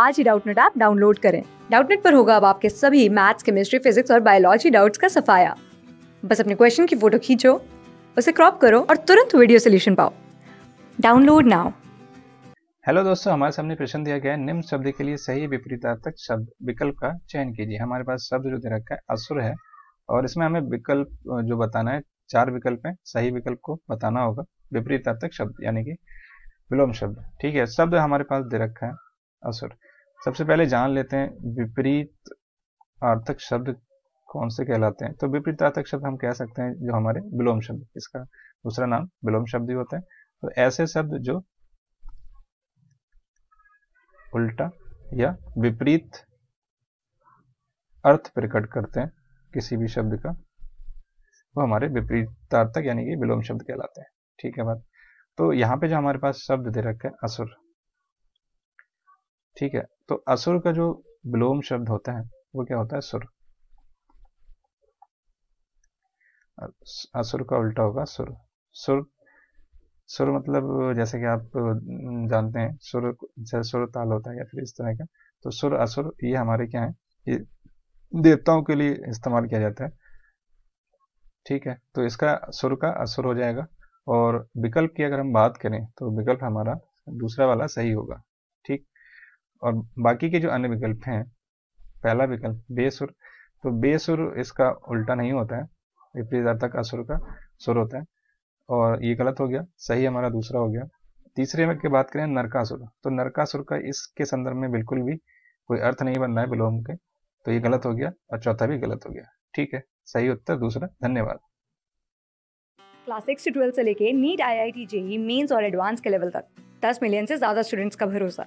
आज ही Doubtnut app download करें डाउटनेट पर होगा अब आपके सभी मैथ्स केमिस्ट्री फिजिक्स और बायोलॉजी डाउट्स का सफाया बस अपने क्वेश्चन की फोटो खींचो उसे क्रॉप करो और तुरंत वीडियो सोल्यूशन पाओ डाउनलोड नाउ हेलो दोस्तों हमारे सामने प्रश्न दिया गया है निम्न शब्द के लिए सही विपरीतार्थक शब्द विकल्प का चयन कीजिए हमारे पास शब्द जो दे रखा है असुर है और इसमें हमें विकल्प जो बताना है चार विकल्प है सही विकल्प को बताना होगा विपरीतार्थक शब्द यानी कि विलोम शब्द ठीक है शब्द हमारे पास दे रखा है असुर सबसे पहले जान लेते हैं विपरीत आर्थक शब्द कौन से कहलाते हैं तो विपरीत आर्थक शब्द हम कह सकते हैं जो हमारे विलोम शब्द इसका दूसरा नाम विलोम शब्द ही होता है तो ऐसे शब्द जो उल्टा या विपरीत अर्थ प्रकट करते हैं किसी भी शब्द का वो हमारे विपरीतार्थक यानी कि विलोम शब्द कहलाते हैं ठीक है बात तो यहाँ पे जो हमारे पास शब्द दे रखे हैं असुर ठीक है तो असुर का जो विलोम शब्द होता है वो क्या होता है सुर असुर का उल्टा होगा सुर सुर सुर मतलब जैसे कि आप जानते हैं सुर जैसे सुर ताल होता है या फिर इस तरह का तो सुर असुर ये हमारे क्या है ये देवताओं के लिए इस्तेमाल किया जाता है ठीक है तो इसका सुर का असुर हो जाएगा और विकल्प की अगर हम बात करें तो विकल्प हमारा दूसरा वाला सही होगा ठीक और बाकी के जो अन्य विकल्प हैं पहला विकल्प बेसुर तो बेसुर इसका उल्टा नहीं होता है विपरीतार्थक असुर का सुर होता है और ये गलत हो गया सही हमारा दूसरा हो गया तीसरे में की बात करें नरकासुर तो नरकासुर का इसके संदर्भ में बिल्कुल भी कोई अर्थ नहीं बनना है विलोम के तो ये गलत हो गया और चौथा भी गलत हो गया ठीक है सही उत्तर दूसरा धन्यवाद क्लास सिक्स से ट्वेल्थ से लेके NEET I I T JEE mains और एडवांस के लेवल तक दस मिलियन से ज्यादा स्टूडेंट्स का भरोसा